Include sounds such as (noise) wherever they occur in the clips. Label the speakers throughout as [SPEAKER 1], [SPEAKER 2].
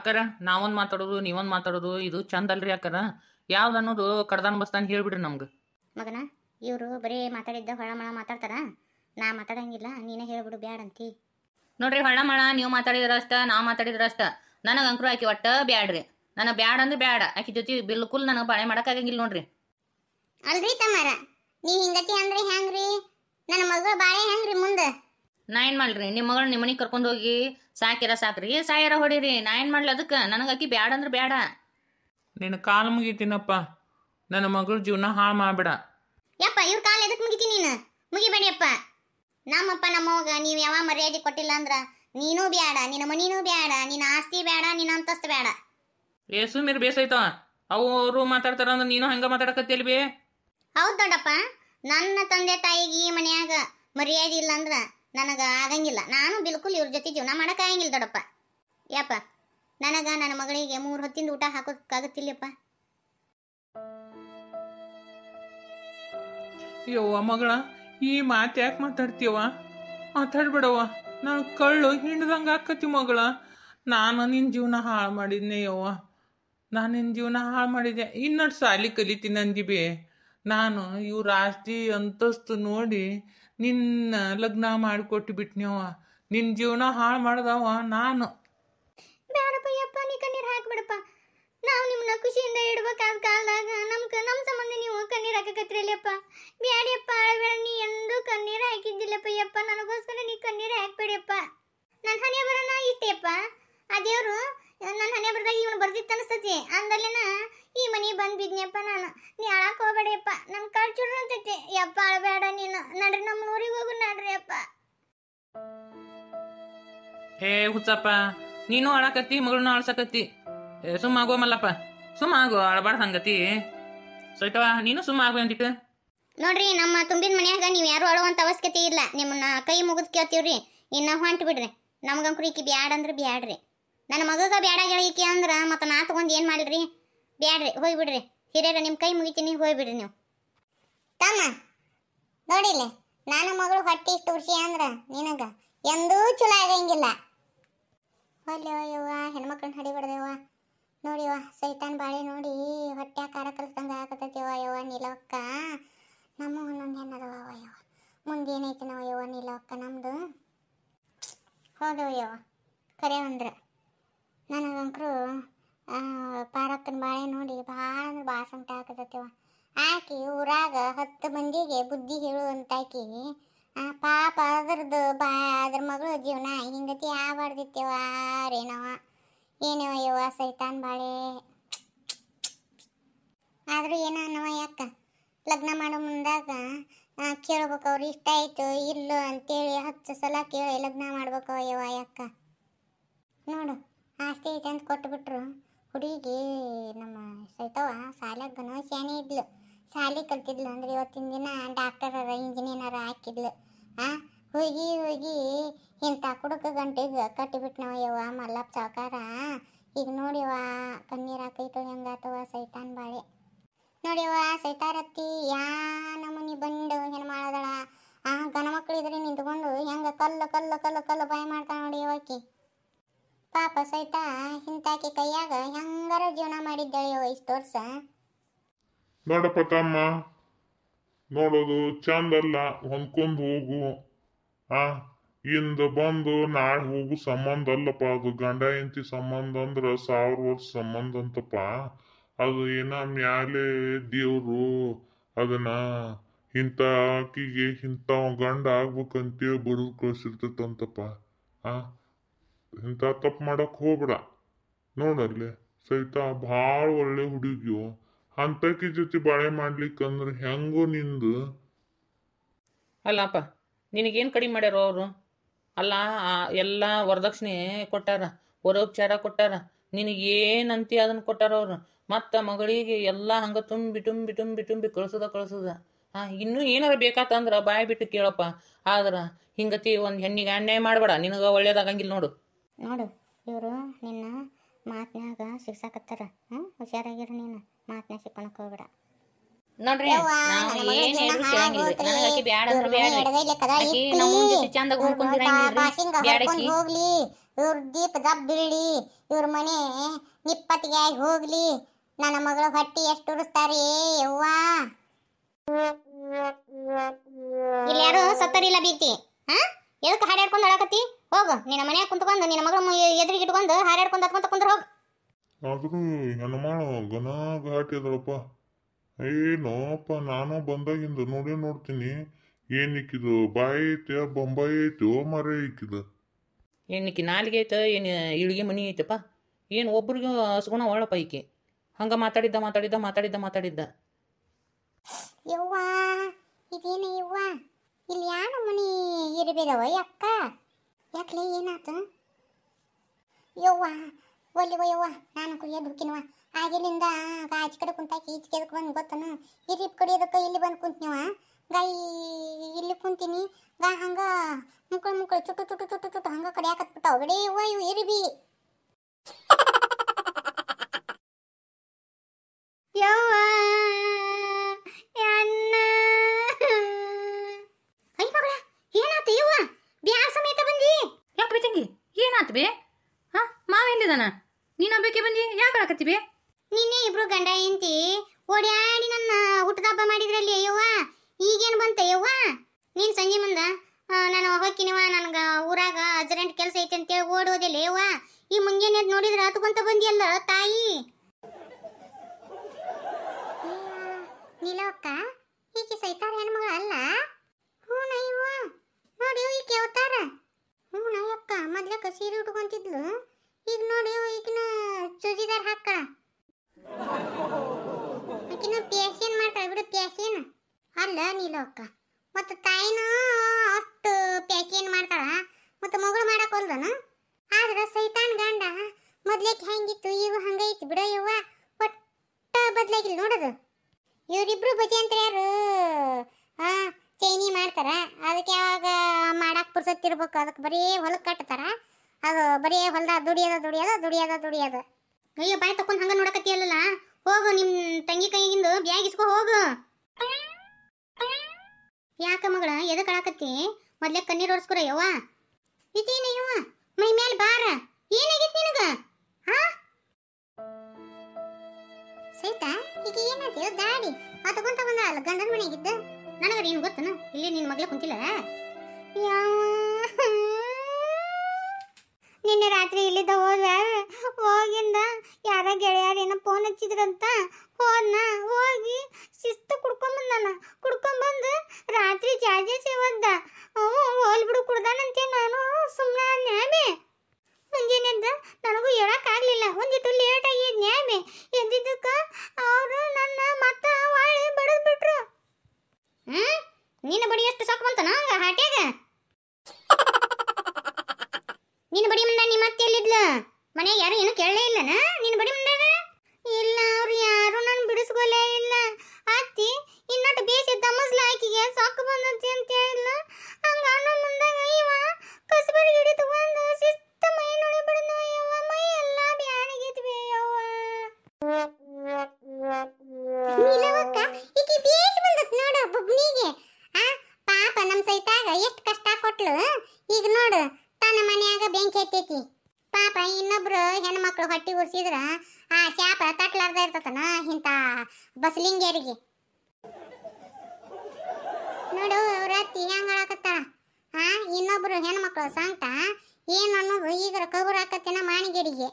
[SPEAKER 1] ಅಕ್ಕರ ನಾವೊಂದು ಮಾತಾಡೋದು ನೀವೊಂದು ಮಾತಾಡೋದು ಇದು ಚಂದ ಅಲ್ರಿ ಅಕ್ಕರ ಯಾವ್ದು ಅನ್ನೋದು ಕಡ್ದಾನ ಬಸ್ತಾನ ಹೇಳ್ಬಿಡ್ರಿ ನಮ್ಗೆ
[SPEAKER 2] ಮಗನ ಇವರು ಬರೀ ಮಾತಾಡಿದ್ದ ಹೊಳಮಳ ಮಾತಾಡ್ತಾರ ನಾ ಮಾತಾಡಂಗಿಲ್ಲ ನೀನೇ ಹೇಳ್ಬಿಡು ಬ್ಯಾಡ ಅಂತಿ
[SPEAKER 1] ನೋಡ್ರಿ ಮಳ ನೀವು ಮಾತಾಡಿದ್ರ ಅಷ್ಟ ನಾ ಮಾತಾಡಿದ್ರ ಅಷ್ಟ ನನಗೆ ಅಂಕರು ಆಕಿ ಒಟ್ಟ ಬ್ಯಾಡ್ರಿ ನನಗೆ ಬ್ಯಾಡ ಅಂದ್ರೆ ಬ್ಯಾಡ ಆಕಿ ಜೊತೆ ಬಿಲ್ಕುಲ್ ನನಗೆ ಬಾಳೆ ಮಾಡಕ್ಕಾಗಂಗಿಲ್ಲ ನೋಡ್ರಿ ಅಲ್ರಿ ತಮ್ಮಾರ ನೀ ಹಿಂಗತಿ ಅಂದ್ರೆ ಹೆಂಗ್ರಿ ನನ್ನ ಮಗಳು ಬಾಳೆ ಹೆಂಗ್ರಿ ಮುಂದೆ ನಾ ಏನು ಮಾಡ್ರಿ ನಿಮ್ಮ ಮಗಳು ನಿಮ್ಮ ಮನೆಗೆ ಕರ್ಕೊಂಡು ಹೋಗಿ ಸಾಕಿರ ಸಾಕ್ರಿ ಸಾಯಿರ ಹೊಡೀರಿ ನಾ ಏನು ಮಾಡ್ಲಿ ಅದಕ್ಕೆ ಅಕ್ಕಿ ಬೇಡ ಅಂದ್ರೆ ಬೇಡ ನಿನ್ನ ಕಾಲು ಮುಗಿತೀನಪ್ಪ ನನ್ನ ಮಗಳ ಜೀವನ ಹಾಳು ಮಾಡಬೇಡ ಯಪ್ಪ ಇವ್ರ ಕಾಲ ಎದಕ್ಕೆ
[SPEAKER 2] ಮುಗಿತಿ ನೀನು ಮುಗಿಬೇಡಿಯಪ್ಪ ನಮ್ಮಪ್ಪ ನಮ್ಮವಾಗ ನೀವು ಯಾವ ಮರ್ಯಾದೆ ಕೊಟ್ಟಿಲ್ಲ ಅಂದ್ರ ನೀನು ಬೇಡ ನಿನ್ನ ಮನೀನು ಬೇಡ ನಿನ್ನ ಆಸ್ತಿ ಬೇಡ ನಿನ್ನ ಅಂತಸ್ತು ಬ್ಯಾಡ
[SPEAKER 1] ಏಸು ಸುಮೀರ್ ಬೇಸೈತ ಅವರು ಮಾತಾಡ್ತಾರ ಅಂದ್ರೆ ನೀನು ಹಂಗ ಮಾತಾಡಕತ್ತಿಯಲ್ಲಿ ಬೇ
[SPEAKER 2] ಹೌದ್ ದೊಡ್ಡಪ್ಪ ನನ್ನ ತಂದೆ ತಾಯಿಗೆ ಈ ಮನ್ಯಾಗ ಮರ್ಯಾದೆ ಇಲ್ಲ ಅಂದ್ರ ನನಗೆ ಆಗಂಗಿಲ್ಲ ನಾನು ಬಿಲ್ಕುಲ್ ಇವ್ರ ಜೊತೆ ಜೀವನ ಮಾಡಕ್ಕೆ ಆಗಂಗಿಲ್ಲ ದೊಡ್ಡಪ್ಪ ಯಪ್ಪ ನನಗೆ ನನ್ನ ಮಗಳಿಗೆ ಮೂರು ಹೊತ್ತಿಂದ ಊಟ ಹಾಕೋಕ್ಕಾಗತ್ತಿಲ್ಲಪ್ಪ
[SPEAKER 1] ಯವ್ವ ಮಗಳ ಈ ಮಾತು ಯಾಕೆ ಮಾತಾಡ್ತೀವ ಮಾತಾಡ್ಬೇಡವ್ವ ನಾನು ಕಳ್ಳು ಹಿಂಡ್ದಂಗೆ ಆಕತಿ ಮಗಳ ನಾನು ನಿನ್ನ ಜೀವನ ಹಾಳು ಮಾಡಿದ್ನೆ ಯವ್ವ ನಾನು ನಿನ್ನ ಜೀವನ ಹಾಳು ಮಾಡಿದ್ದೆ ಇನ್ನೊಟ್ಟು ಸಾಲಿ ಕಲಿತೀನಿ ಅಂದಿಬಿ ನಾನು ಇವ್ರ ಆಸ್ತಿ ಅಂತಸ್ತು ನೋಡಿ ನಿನ್ನ ಲಗ್ನ ಮಾಡಿಕೊಟ್ಟು ಬಿಟ್ನವ ನಿನ್ನ ಜೀವನ ಹಾಳು ಮಾಡದವ ನಾನು ಬೇಡಪ್ಪ ಯಪ್ಪ ನೀ ಕಣ್ಣೀರು ಹಾಕ್ಬಿಡಪ್ಪ ನಾನು. ನಿಮ್ಮನ್ನ
[SPEAKER 2] ಖುಷಿ ಬೇಡ ನೀನು ನಡ್ರಿ ನಮ್ಮ ಊರಿಗೆ ಹೋಗು ನಡ್ರಿ ಅಪ್ಪ
[SPEAKER 1] ಹೇ ಹುಚ್ಚಪ್ಪ ನೀನು ಅಳಕತ್ತಿ ಮಗಳನ್ನ ಅಳ್ಸಕತ್ತಿ ಏ, ಸುಮ್ಮ ಆಗೋ ಮಲ್ಲಪ್ಪ ಸುಮ್ಮ ಆಗೋ ಅಳಬಾರ್ದು ಹಂಗತಿ ಸೈತವ ನೀನು ಸುಮ್ಮ ಆಗು ಅಂತಿಟ್ಟು ನೋಡ್ರಿ ನಮ್ಮ
[SPEAKER 2] ತುಂಬಿನ ಮನ್ಯಾಗ ನೀವು ಯಾರು ಅಳುವಂತ ಅವಶ್ಯಕತೆ ಇಲ್ಲ ನಿಮ್ಮನ್ನ ಕೈ ಮುಗಿದ್ ಕೇಳ್ತೀವ್ರಿ ಇನ್ನ ಹೊಂಟ್ ಬಿಡ್ರಿ ನಮ್ಗಂಕ್ರು ಈಕಿ ಬ್ಯಾಡ ಅಂದ್ರೆ ಬ್ಯಾಡ್ರಿ ನನ್ನ ಮಗಗ ಬ್ಯಾಡ ಈಕಿ ಅಂದ್ರ ಮತ್ತ ನಾ ತಗೊಂಡ್ ಏನ್ ಮಾಡಿರಿ
[SPEAKER 3] ಬ್ಯಾಡ್ರಿ ಬಿಡ್ರಿ ಹಿರಿಯರ ನಿಮ್ಮ ಕೈ ಮುಗಿತೀನಿ ಹೋಗ್ಬಿಡ್ರಿ ನೀವು ತಮ್ಮ ನೋಡಿಲ್ಲ ನಾನು ಮಗಳು ಹೊಟ್ಟಿ ತೋರಿಸಿ ಅಂದ್ರೆ ನಿನಗ ಎಂದೂ ಚಲೋ ಆಗಂಗಿಲ್ಲ ಅಲ್ಲಯ್ಯವ್ವ ಹೆಣ್ಮಕ್ಳನ್ನ ಹಡಿಬಿಡ್ದೇವ ನೋಡಿವ ಸೈತಾನ್ ಬಾಳೆ ನೋಡಿ ಹೊಟ್ಟೆ ಖಾರ ಕಲ್ಸಂಗೆ ಆಗತ್ತೈತಿವ ಯವ್ವ ನಿಲವಕ್ಕ ನಮ್ಮ ಒಂದೊಂದು ಹೆಣ್ಣದವ ಯವ್ವ ಮುಂದೇನೈತಿ ನಾವು ಯವ್ವ ನಿಲವಕ್ಕ ನಮ್ದು ಹೌದು ಕರೆ ಅಂದ್ರೆ ನನಗಂಕರು ಪಾರಕ್ಕನ ಬಾಳೆ ನೋಡಿ ಭಾಳ ಅಂದ್ರೆ ಭಾಳ ಸಂಕಟ ಆಕಿ ಊರಾಗ ಹತ್ತು ಮಂದಿಗೆ ಬುದ್ಧಿ ಹೇಳುವಂತಾಕಿ ಪಾಪ ಅದ್ರದ್ದು ಬಾ ಅದ್ರ ಮಗಳು ಜೀವನ ಹಿಂಗತಿ ಆಬಾರ್ದಿತ್ತೇವ ಏನೋ ಏನೇವ ಯವ ಸೈತಾನ್ ಬಾಳೆ ಆದರೂ ಏನೋ ಅನ್ನವ ಯಾಕ ಲಗ್ನ ಮಾಡೋ ಮುಂದಾಗ ಕೇಳ್ಬೇಕು ಅವ್ರು ಇಷ್ಟ ಆಯ್ತು ಇಲ್ಲೋ ಅಂತೇಳಿ ಹತ್ತು ಸಲ ಕೇಳಿ ಲಗ್ನ ಮಾಡ್ಬೇಕು ಯವ ಯಾಕ ನೋಡು ಆಸ್ತಿ ಐತೆ ಅಂತ ಕೊಟ್ಬಿಟ್ರು ಹುಡುಗಿ ನಮ್ಮ ಸೈತವ ಶಾಲೆಗೆ ಗನವಶ್ಯಾನೇ ಇದ್ಲು ಶಾಲೆ ಕಲ್ತಿದ್ಲು ಅಂದ್ರೆ ಇವತ್ತಿನ ದಿನ ಡಾಕ್ಟರ್ ಇಂಜಿನಿಯರ್ ಹಾಕಿದ್ಲು ಆ ಹೋಗಿ ಹೋಗಿ ಇಂಥ ಕುಡುಕ ಗಂಟೆಗೆ ನಾವು ಯವ್ವ ಮಲ್ಲಪ್ಪ ಸಾವುಕಾರ ಈಗ ನೋಡಿವ ಕಣ್ಣೀರು ಹಾಕೈತೋ ಹೆಂಗಾತವ ಸೈತಾನ್ ಬಾಳೆ ನೋಡಿವ ಸೈತಾರತ್ತಿ ಯಾ ನಮ್ಮನಿ ಬಂಡು ಏನ್ ಮಾಡೋದಳ ಆ ಮಕ್ಕಳು ಇದ್ರೆ ನಿಂತ್ಕೊಂಡು ಹೆಂಗ ಕಲ್ಲು ಕಲ್ಲು ಕಲ್ಲು ಕಲ್ಲು ಬಾಯಿ ಮಾಡ್ತಾಳೆ ನೋಡಿ ಅವಕ್ಕೆ ಪಾಪ ಸಹಿತ ಹಿಂತಾಕಿ ಕೈಯಾಗ ಹೆಂಗಾರ ಜೀವನ ಇಷ್ಟು ವರ್ಷ ನೋಡಪ್ಪ ತಮ್ಮ ನೋಡೋದು ಚಂದಲ್ಲ ಹೊಂದ್ಕೊಂಡು ಹೋಗು ಆ ಇಂದ ಬಂದು ನಾಳೆ ಹೋಗು ಸಂಬಂಧ ಅಲ್ಲಪ್ಪ ಅದು ಗಂಡ ಹೆಂಡತಿ ಸಂಬಂಧ ಅಂದ್ರ ಸಾವಿರ ವರ್ಷ ಸಂಬಂಧ ಅಂತಪ್ಪ ಅದು ಏನ ಮ್ಯಾಲೆ ದೇವ್ರು ಅದನ್ನ ಇಂಥ ಆಕಿಗೆ ಇಂಥ ಗಂಡ ಆಗ್ಬೇಕಂತೇಳಿ ಬಡವ್ರು ಅಂತಪ್ಪ ಆ ಇಂಥ ತಪ್ಪು ಮಾಡಕ್ ಹೋಗ್ಬೇಡ ನೋಡಲ್ಲಿ ಸಹಿತ ಭಾಳ ಒಳ್ಳೆ ಹುಡುಗಿಯು ಅಂತಕಿ ಜೊತೆ ಬಾಳೆ ಮಾಡ್ಲಿಕ್ಕಂದ್ರೆ ಹೆಂಗೋ ನಿಂದು
[SPEAKER 1] ಅಲ್ಲಪ್ಪ ನಿನಗೇನು ಕಡಿಮೆ ಮಾಡ್ಯಾರ ಅವರು ಅಲ್ಲ ಎಲ್ಲ ವರದಕ್ಷಿಣೆ ಕೊಟ್ಟಾರ ವರೋಪಚಾರ ಕೊಟ್ಟಾರ ನಿನಗೇನಂತಿ ಅದನ್ನ ಕೊಟ್ಟಾರ ಅವರು ಮತ್ತು ಮಗಳಿಗೆ ಎಲ್ಲ ಹಂಗೆ ತುಂಬಿ ತುಂಬಿ ತುಂಬಿ ತುಂಬಿ ಕಳ್ಸುದ ಕಳ್ಸುದ ಹಾಂ ಇನ್ನೂ ಏನಾರ ಬೇಕಾತಂದ್ರೆ ಬಾಯಿ ಬಿಟ್ಟು ಕೇಳಪ್ಪ ಆದ್ರೆ ಹಿಂಗತಿ ಒಂದು ಹೆಣ್ಣಿಗೆ ಅನ್ಯಾಯ ಮಾಡಬೇಡ ನಿನಗೆ ಒಳ್ಳೇದಾಗಂಗಿಲ್ಲ ನೋಡು
[SPEAKER 2] ನೋಡು ಇವರು ನಿನ್ನ ಮಾತಿನಾಗ ಸಿಗ್ಸಾಕತ್ತಾರ ಹ್ಞೂ ಹುಷಾರಾಗಿರು ನೀನು ಮಾತಿನ ಸಿಕ್ಕೊಳಕ್ ಹೋಗ್ಬೇಡ ಹೋಗ್ಲಿ
[SPEAKER 3] ಇವ್ರ ಮನೆ ನಿಪ್ಪತ್ತಿಗೆ ಹೋಗ್ಲಿ ನನ್ನ ಮಗಳ ಹೊಟ್ಟಿ ಎಷ್ಟು ಉರಿಸ್ತಾರೆ
[SPEAKER 2] ಯಾರು ಸತ್ತರಿಲ್ಲ ಬೀತಿ ಹೋಗು ನಿನ್ನ ಮನೆಯ ಕುಂತ್ಕೊಂಡು ನಿನ್ನ ಮಗಳ ಎದುರಿಗೆ ಇಟ್ಕೊಂಡು ಹಾರಾಡ್ಕೊಂಡು ಹತ್ಕೊಂತ ಕುಂದ್ರ ಹೋಗ
[SPEAKER 3] ಆದ್ರೂ ಹೆಣ್ಮಾಳು ಗನ ಘಾಟಿ ಅದಳಪ್ಪ ಏನೋಪ್ಪ ನಾನು ಬಂದಾಗಿಂದ ನೋಡಿ ನೋಡ್ತೀನಿ ಏನಿಕ್ಕಿದು ಬಾಯಿ ಐತೆ ಬೊಂಬಾಯಿ ಐತೆ ಓ ಮರ ಇಕ್ಕಿದ
[SPEAKER 1] ಏನಕ್ಕೆ ನಾಲಿಗೆ ಐತೆ ಏನು ಇಳಿಗೆ ಮನಿ ಐತಪ್ಪ ಏನು ಒಬ್ರಿಗೆ ಹಸ್ಗುಣ ಒಳ್ಳಪ್ಪ ಈಕೆ ಹಂಗೆ ಮಾತಾಡಿದ್ದ ಮಾತಾಡಿದ್ದ ಮಾತಾಡಿದ್ದ ಮಾತಾಡಿದ್ದ
[SPEAKER 3] ಯವ್ವಾ ಇದೇನು ಯವ್ವಾ ಇಲ್ಲಿ ಯಾರು ಮನಿ ಇರಬೇಡವ ಅಕ್ಕ ಯಾಕಲೇ ಏನಾಯ್ತು ಯವ್ವ ಒಲ್ಲಿವ ಯೋವ್ವ ನಾನು ಕುಯ್ಯೋದು ಹುಕ್ಕಿನವ ಆಗಿಲಿಂದ ಆಚೆ ಕಡೆ ಕುಂತಾಕಿ ಈಚೆಗೆ ಅದಕ್ಕೆ ಬಂದು ಗೊತ್ತನು ಇರಿಪ್ ಕುಡಿಯೋದಕ್ಕೆ ಇಲ್ಲಿ ಬಂದು ಕುಂತಿನವ ಗೈ ಇಲ್ಲಿ ಕುಂತೀನಿ ಗಾ ಹಂಗ ಮುಕ್ಕಳು ಮುಕ್ಕಳು ಚುಟ್ಟು ಚುಟ್ಟು ಚುಟ್ಟು ಚುಟ್ಟು ಹಂಗ ಕಡೆ ಹಾಕತ್ಬಿಟ್ಟಾವ ಬಿಡಿ ಯವ್ವ ಇವು ಇರಿಬಿ (laughs) ಯಾವ
[SPEAKER 2] ಏನಾತ್ ಬೇ ಹಾ ಮಾವ ಎಲ್ಲಿದಾನ ನೀನ ಬೇಕೆ ಬಂದಿ ಯಾಕೆ ಹಾಕತ್ತಿ ಬೇ ನಿನ್ನೆ ಇಬ್ರು ಗಂಡ ಹೆಂಡತಿ ಓಡಿಯಾಡಿ ನನ್ನ ಹುಟ್ಟದ ಹಬ್ಬ ಮಾಡಿದ್ರಲ್ಲಿ ಅಯ್ಯವ್ವ ಈಗೇನು ಬಂತ ಯವ್ವ ನೀನು ಸಂಜೆ ಮುಂದ ನಾನು ಹೋಗ್ಕಿನಿವ ನನಗೆ ಊರಾಗ ಅರ್ಜೆಂಟ್ ಕೆಲಸ ಐತೆ ಅಂತೇಳಿ ಓಡೋದಿಲ್ಲ ಅಯ್ಯವ್ವ ಈ ಮುಂಜಾನೆ ನೋಡಿದ್ರೆ ಹತ್ಕೊಂತ ಬಂದಿಯಲ್ಲ ತಾಯಿ
[SPEAKER 3] ಮತ್ತು ತಾಯಿನೂ ಅಷ್ಟು ಪ್ಯಾಕಿಂಗ್ ಮಾಡ್ತಾಳ ಮತ್ತು ಮಗಳು ಮಾಡಕ್ಕೊಲ್ದನು ಆದ್ರೆ ಸೈತಾನ್ ಗಂಡ ಮೊದ್ಲೇಕ್ ಹೆಂಗಿತ್ತು ಇವು ಹಂಗೈತಿ ಬಿಡ ಇವ ಒಟ್ಟ ಬದಲಾಗಿಲ್ಲ ನೋಡೋದು ಇವರಿಬ್ರು ಬದಿ ಅಂತ ಯಾರು ಹಾಂ ಚೈನಿ ಮಾಡ್ತಾರೆ ಅದಕ್ಕೆ ಯಾವಾಗ ಮಾಡಕ್ಕೆ ಪುರ್ಸತ್ತಿರ್ಬೇಕು ಅದಕ್ಕೆ ಬರೀ ಹೊಲಕ್ಕೆ ಕಟ್ತಾರ ಅದು ಬರೀ ಹೊಲದ ದುಡಿಯೋದ ದುಡಿಯೋದ ದುಡಿಯೋದ ದುಡಿಯೋದ ಅಯ್ಯೋ ಬಾಯಿ ತಕೊಂಡು ಹಂಗೆ ನೋಡಕತ್ತಿಯಲ್ಲ
[SPEAKER 2] ಹೋಗು ನಿಮ್ಮ ತಂಗಿ ಕೈಗಿಂದು ಬ್ಯಾಗ್ ಇಸ್ಕೊ ಹೋಗು ಯಾಕ ಮಗಳ ಎದಕ್ಕೆ ಅಳಾಕತ್ತಿ ಮೊದ್ಲೇ ಕಣ್ಣೀರು ಒರೆಸ್ಕೊರ ಯವ್ವ ಇದೇನ ಯವ್ವ ಮೈ
[SPEAKER 3] ಮೇಲೆ ಬಾರ ಏನಾಗಿತ್ತು ನಿನಗ ಹಾ ಸಹಿತ ಈಗ ಏನಾಯ್ತು ದಾಡಿ ಆ ತಗೊಂತ ಬಂದ ಅಲ್ಲ ಗಂಡನ ಮನೆಗಿದ್ದ ನನಗರ ಏನು ಗೊತ್ತನ ಇಲ್ಲಿ ನಿನ್ನ ಮಗಳೇ ಕುಂತಿಲ್ಲ
[SPEAKER 2] ನಿನ್ನೆ ರಾತ್ರಿ ಇಲ್ಲಿದ್ದ ಹೋದ ಹೋಗಿಂದ ಯಾರ ಗೆಳೆಯರೇನೋ ಫೋನ್ ಹಚ್ಚಿದ್ರಂತ ಹೋದ್ನ ಹೋಗಿ ಶಿಸ್ತು ಕುಡ್ಕೊಂಬಂದ ನಾನು ಕುಡ್ಕೊಂಬಂದು ರಾತ್ರಿ ಜಾಜೆ ಸೇವದ್ದ ಹೋಲ್ ಬಿಡು ಕುಡ್ದಾನಂತೆ ನಾನು ಸುಮ್ಮನೆ ನ್ಯಾಮೆ ಮುಂಜಾನೆದ್ದ ನನಗೂ ಹೇಳೋಕ್ಕಾಗಲಿಲ್ಲ ಒಂದಿಟ್ಟು ಲೇಟ್ ಆಗಿ ನ್ಯಾಮೆ ಎಂದಿದ್ದಕ್ಕೆ ಅವರು ನನ್ನ ಮತ್ತೆ ವಾಳಿ ಬಡದು ಬಿಟ್ರು ಹ್ಮ್ ನಿನ್ನ ಬಡಿ ಎಷ್ಟು ಸಾಕು ಬಂತನ ಹಂಗ ಹಾಟ್ಯಾಗ ನಿನ್ನ ಬಡಿ ಮುಂದೆ ನಿಮ್ಮ ಮತ್ತೆ ಎಲ್ಲಿದ್ಲು ಮನೆ ಯಾರು ಏನು ಕೇಳಲೇ ಇಲ್ಲನಾ ನಿನ್ನ ಬಡಿ ಮುಂದಾಗ ಇಲ್ಲ ಅವ್ರು ಯಾರು ನನ್ನ ಬಿಡಿಸ್ಕೊಲೇ ಇಲ್ಲ ಬಂದೈತಿ ಬೇಸಿ ತಮಸ್ಲ ಆಕಿಗೆ ಸಾಕು ಬಂದಂತೆ ಅಂತ ಹೇಳಿಲ್ಲ ಹಂಗ ಅನ್ನೋ ಮುಂದಾಗ ಇವ ಕಸಬರಿ ಗಿಡ ತಗೊಂಡು ಶಿಸ್ತ ಮೈ ನೋಡಿ ಬಿಡನವ ಯವ್ವ ಮೈ ಎಲ್ಲ ಬ್ಯಾಣಿಗಿದ್ವಿ
[SPEAKER 3] ಯವ್ವ ಅವ್ರತ್ತಿ ಹೆಂಗ್ ಆ ಹಾ ಇನ್ನೊಬ್ರು ಹೆಣ್ಮಕ್ಳು ಸಂತ ಏನು ಅನ್ನೋದು ಈಗ ಕಬರ್ ಹಾಕತ್ತೇನ ಮಾಣಿಗೇಡಿಗೆ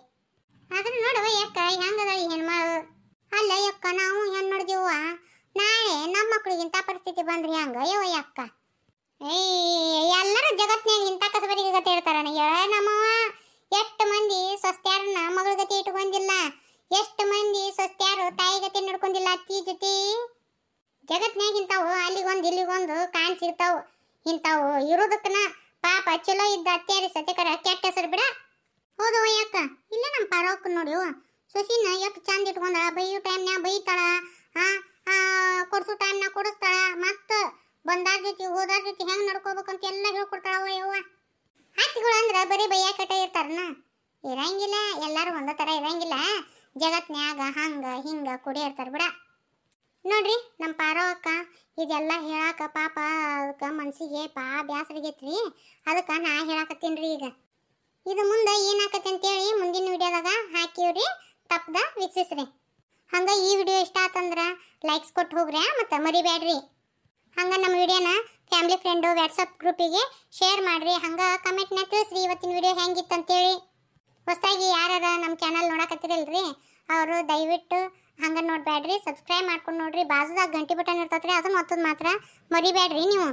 [SPEAKER 3] ಆದ್ರೆ ನೋಡುವ ಯಕ್ಕ ಹೆಂಗದ ಈ ಹೆಣ್ಮಳು ಅಲ್ಲ ಯಕ್ಕ ನಾವು ಹೆಣ್ಣು ನೋಡಿದೀವ ನಾಳೆ ನಮ್ಮ ಮಕ್ಳಿಗಿಂತ ಪರಿಸ್ಥಿತಿ ಬಂದ್ರಿ ಹಂಗ ಅಯ್ಯೋ ಯಕ್ಕ ಏಯ್ ಎಲ್ಲರೂ ಜಗತ್ತಿನಾಗ ಇಂಥ ಕಸಬರಿಗೆ ಗತಿ ಇರ್ತಾರಣ ಹೇಳ ನಮ್ಮ ಇರ್ತಾವು ಇಂಥವು ಇರೋದಕ್ಕನ ಪಾಪ ಚಲೋ ಇದ್ದ ಅತ್ತೆಯಾರಿ ಸತ್ಯಕರ ಕೆಟ್ಟ ಹೆಸರು ಬಿಡ ಹೌದು ಯಾಕ ಇಲ್ಲ ನಮ್ಮ ಪಾರವಕ್ಕ ನೋಡಿ ಸೊಸಿನ ಎಷ್ಟು ಚಂದ ಇಟ್ಕೊಂಡ ಬೈಯೋ ಟೈಮ್ನ್ಯಾಗ ಬೈತಾಳ ಕೊಡಿಸೋ ಟೈಮ್ನಾಗ ಕೊಡಿಸ್ತಾಳ ಮತ್ತೆ ಬಂದಾರ ಜೊತೆ ಹೋದಾರ ಜೊತೆ ಹೆಂಗೆ ನಡ್ಕೋಬೇಕಂತ ಎಲ್ಲ ಹೇಳ್ಕೊಡ್ತಾಳವ ಯವ್ವ ಹತ್ತಿಗಳು ಅಂದ್ರೆ ಬರೀ ಬೈಯಾಕಟ ಇರ್ತಾರನ ಇರಂಗಿಲ್ಲ ಎಲ್ಲರೂ ಒಂದೇ ಥರ ಇರಂಗಿಲ್ಲ ಜಗತ್ನ್ಯಾಗ ಹಂಗೆ ಹಿಂಗೆ ಕುಡಿಯಿರ್ತಾರೆ ಬಿಡ ನೋಡ್ರಿ ನಮ್ಮ ಪಾರವಕ್ಕ ಇದೆಲ್ಲ ಹೇಳಾಕ ಪಾಪ ಮನಸ್ಸಿಗೆ ಪಾ ಬ್ಯಾಸರಾಗೈತ್ರಿ ಅದಕ್ಕೆ ನಾ ಹೇಳಾಕತ್ತೀನಿ ರೀ ಈಗ ಇದು ಮುಂದೆ ಏನಾಕತ್ತೆ ಅಂತೇಳಿ ಮುಂದಿನ ವಿಡಿಯೋದಾಗ ಹಾಕಿವ್ರಿ ತಪ್ಪದ ವೀಕ್ಷಿಸ್ರಿ ಹಂಗೆ ಈ ವಿಡಿಯೋ ಇಷ್ಟ ಆತಂದ್ರೆ ಲೈಕ್ಸ್ ಕೊಟ್ಟು ಹೋಗ್ರಿ ಮತ್ತು ಮರಿಬೇಡ್ರಿ ಹಂಗೆ ನಮ್ಮ ವಿಡಿಯೋನ ಫ್ಯಾಮಿಲಿ ಫ್ರೆಂಡು ವಾಟ್ಸಪ್ ಗ್ರೂಪಿಗೆ ಶೇರ್ ಮಾಡಿರಿ ಹಂಗೆ ಕಮೆಂಟ್ನ ತಿಳಿಸ್ರಿ ಇವತ್ತಿನ ವಿಡಿಯೋ ಹೆಂಗಿತ್ತು ಅಂತೇಳಿ ಹೊಸದಾಗಿ ಯಾರು ನಮ್ಮ ಚಾನಲ್ ನೋಡಕತ್ತಿರಲ್ರಿ ಅವರು ದಯವಿಟ್ಟು ಹಂಗೆ ನೋಡಬೇಡ್ರಿ ಸಬ್ಸ್ಕ್ರೈಬ್ ಮಾಡ್ಕೊಂಡು ನೋಡ್ರಿ ಬಾಜುದಾಗ ಗಂಟೆ ಬಟನ್ ಇರ್ತೈತ್ರಿ ಅದನ್ನು ಒತ್ತದ ಮಾತ್ರ ಮರಿಬೇಡ್ರಿ ನೀವು